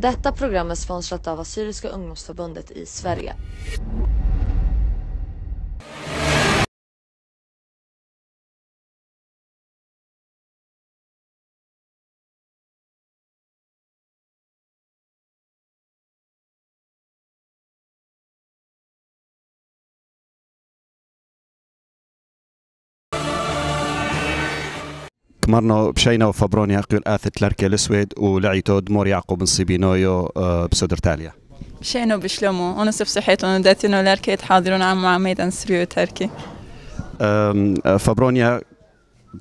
Detta program är sponsrat av Assyriska ungdomsförbundet i Sverige. مرنو بشينا وفابرونيا قيل آثت لاركي الأسود ولعيتو دمور يعقوب نصيبينويو آه، بسودر تاليا شينو بشلومو أنا سب صحيت أنا داتينو تحاضرون عام معميد أنسريو تركي آه، فابرونيا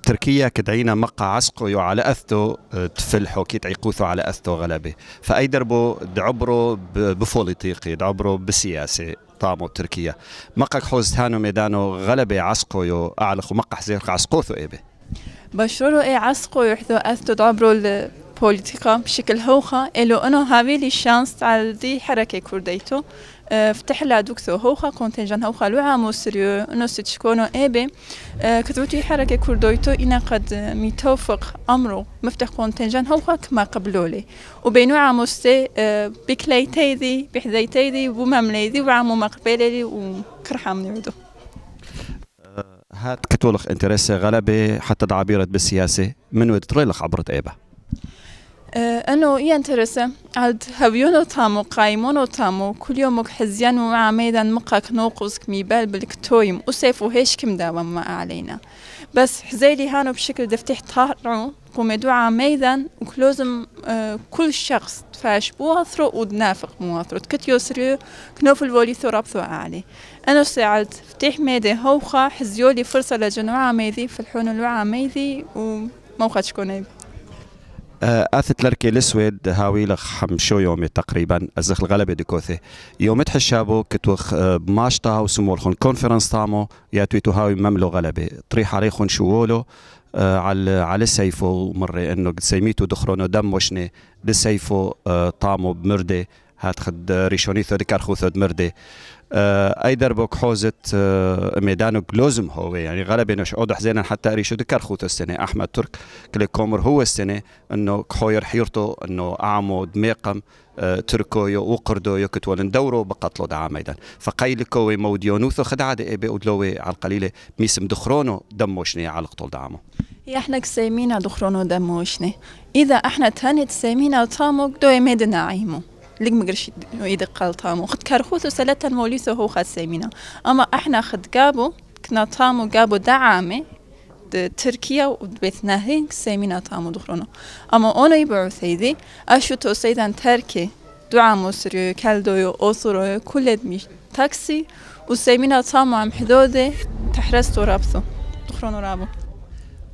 تركيا كدعينا مقع عسقو على أثتو آه، تفلحو كي تعيقوثو على أثتو غلبه فأي دربو دعبرو بفوليتيقي دعبرو بسياسة طامو تركيا مقع حوز هانو ميدانو غلبه عسقو يو أعلق مقع حزيرك عسقوثو إيبه بشرو اي عسقوا يحثوا اثتو تعبروا البوليتيكا بشكل هوخا إلو انو هاوي لي شانس تاع دي حركة كرديتو أه، فتح لا دوكسو هوخا كونتينجان هوخا لو عامو سيريو انو ستشكونو ايبي أه، كتوتي حركة كرديتو إنا قد متوفق أمرو مفتح كونتينجان هوخا كما قبلولي وبينو عامو ستي أه، بكليتيدي بحذيتيدي وممليدي وعامو مقبلي و من يعدو هات كتولخ انتريس غلبة حتى دعبيرت بالسياسة من تريلخ عبرت ايبا أه، أنه إيه انترسة عاد هبيونو تامو قايمونو تامو كل يوم حزيان ومع ميدان مقاك نوقوز كميبال بالكتويم وسيفو هيش كم داوم ما علينا بس حزيلي هانو بشكل دفتيح طارعو دعاء ميدان وكلوزم آه كل شخص تفاش بواثرو ودنافق بواثرو تكت سريو كنوف الولي ثراب علي أنا ساعدت فتيح ميدي هوخا حزيولي فرصة لجنوعة ميدي في الحون الوعة ميدي وموخا شكون اثت لركي الاسود هاوي لخم شو يومي تقريبا ازخ الغلبه دكوثي يوم تحشابو كتوخ ماشتا وسمو الخون كونفرنس تامو يا تويتو هاوي مملو غلبه طريح عليخون شوولو آه، على على سيفه مرة انه سيميته دخرونه دم وشنه لسيفه آه، طعمه بمرده هات خد ريشونيثو كارخو ثود دمردي آه، اي بوك حوزت آه، ميدانو لازم هو يعني غالبا نش اوضح حزينا حتى ريشو دي كارخوثو السنه احمد ترك كلي كومر هو السنه انه كحوير حيرتو انه اعمو دميقم آه، تركويو وقردو يكتول ندورو بقتلو دعا ميدان فقيل كوي موديونوثو خدعة دي بي ودلوي على القليلة ميسم دخرونو دموشني على قتل يا احنا كسيمينا دخرونو دموشني إذا احنا تهنت سيمينا طامو دو ميدنا عيمو لك مقرش يدق الطامو خد كرخوث وسلتا الموليس هو خد سيمينا اما احنا خد قابو كنا طامو قابو دعامي تركيا وبيتنا وبثناهين سيمينا طامو دخلونا اما انا يبعو سيدي اشو تو سيدان تركي دعا مصري كالدويو اوصرو كل دمي تاكسي وسيمينا طامو عم حدودي تحرستو رابطو دخلونا رابو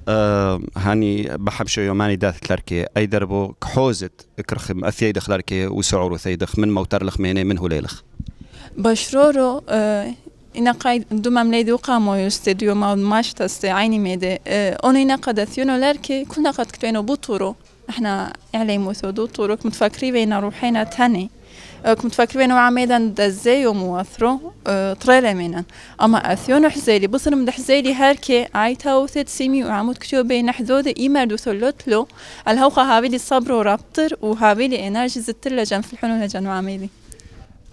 آه، هاني بحبش يوماني داث كلاركي اي دربو كحوزت كرخم اثيي دخلاركي وسعور ثي من موتر لخميني من هليلخ بشرورو آه، انا قايد دوما ملي دو قامو يستديو ما ماش تستي عيني ميدي آه، أوني نقد ثيونو لاركي كنا نقد كتوينو بطورو احنا علي ثو دو طورو متفكري بين روحينا تاني كنت فاكرين عميدا دزي ومواثرو طريلة أه، منا أما أثيون حزيلي بصر من حزيلي هاركي عايتا وثت سيمي وعمود كتوبي نحذوذ إيمر وثلوت له الهوخة هابيلي صبر ورابطر وهابيلي إنرجي زدت لجن في الحنون لجن وعميلي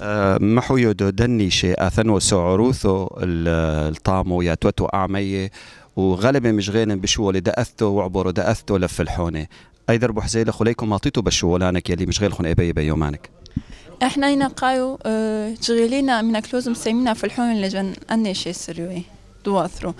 أه، محو يدو دني شيء أثنو وسعروثو الطامو يا توتو أعمية وغلبة مش بشو بشوالي دأثتو وعبرو دأثتو لف الحونة أي دربو حزيلي خليكم أعطيتو بشوالانك يلي مش غير خن أبي بيومانك احنا هنا قايو اه تشغيلينا من كلوز سيمينا في الحون لجن اني شي سريوي دواثرو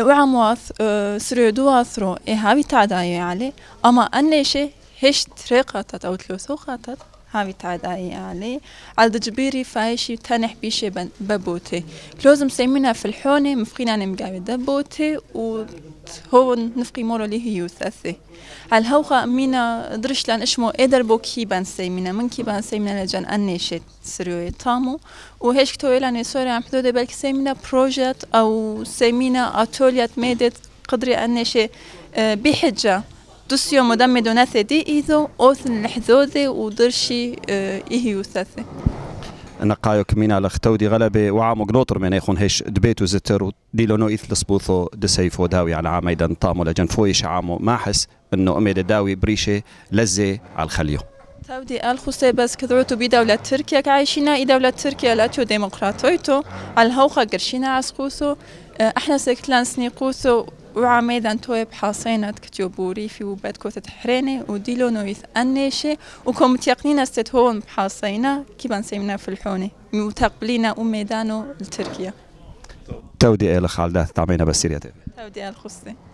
وعم واث اه سريو دواثرو اي هاوي تعداي علي اما اني شي هش تريقاتت او تلوثو خاتت هاوي تعداي علي على جبيري فايشي تنح بيشي ببوتي كلوز سيمينا في مفقين مفقينا نمقاوي دبوتي و هو نفقي مولو ليه يوثاثي على الهوخة مينا درش لان اشمو إدر بو كي سي مينا من كي سي مينا لجان أنيشت سريوي تامو وهيش كتو إلان سوري عم حدودة سي سيمينا بروجيت أو سيمينا أتوليات ميدت قدري أنيشي آه، بحجة دوسيو مدمدو ناثي دي ايزو أوثن و ودرشي آه، إيه يوثاثي نقايق من الختودي غلبة وعام قنوطر من يخون هيش دبيتو زتر ديلونو إثل سبوثو دسيفو داوي على عام أيضا طامو لجن فويش عامو ما حس أنه أميد داوي بريشة لزي على الخليو تودي الخصي بس كذعوتو بدولة تركيا كعايشينا إي دولة تركيا لاتو ديمقراطيتو على الهوخة قرشينا عسقوسو احنا سكتلان سنيقوسو وعميدا تويب حاصينة كتيوبو ريفي وبات كوتا حريني وديلو نويث أنيشي وكم تيقنينا ستت هون بحاصينة كيما نسيمنا في الحوني متقبلينا وميدانو لتركيا تودي إلى خالدات تعمينا بالسيريات توديع الخصي